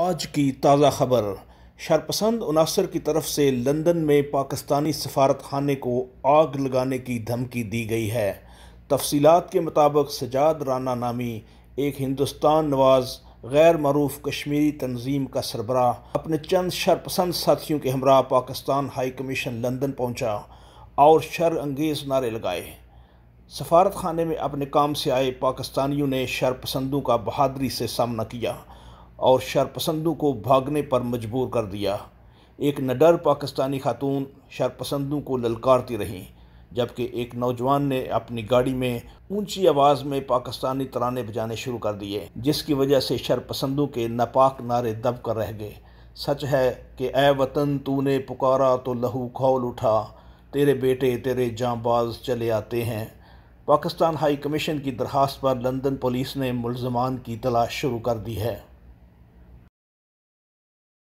आज की ताज़ा खबर शरपसंद अनासर की तरफ से लंदन में पाकिस्तानी सफारत खाने को आग लगाने की धमकी दी गई है तफसीत के मुताबिक सजाद राना नामी एक हिंदुस्तान नवाज गैर मरूफ कश्मीरी तंजीम का सरबरा अपने चंद शरपसंद साथियों के हमरा पाकिस्तान हाई कमीशन लंदन पहुंचा और शर अंगेज़ नारे लगाए सफारत खाने में अपने काम से आए पाकिस्तानियों ने शरपसंदों का बहादरी से सामना किया और शरपसंदों को भागने पर मजबूर कर दिया एक नडर पाकिस्तानी खातून शरपसंदों को ललकारती रहीं जबकि एक नौजवान ने अपनी गाड़ी में ऊंची आवाज़ में पाकिस्तानी तराने बजाने शुरू कर दिए जिसकी वजह से शरपसंदों के नापाक नारे दब कर रह गए सच है कि ए वतन तूने पुकारा तो लहू खौल उठा तेरे बेटे तेरे जाँबाज चले आते हैं पाकिस्तान हाई कमीशन की दरख्वास्त पर लंदन पुलिस ने मुलजमान की तलाश शुरू कर दी है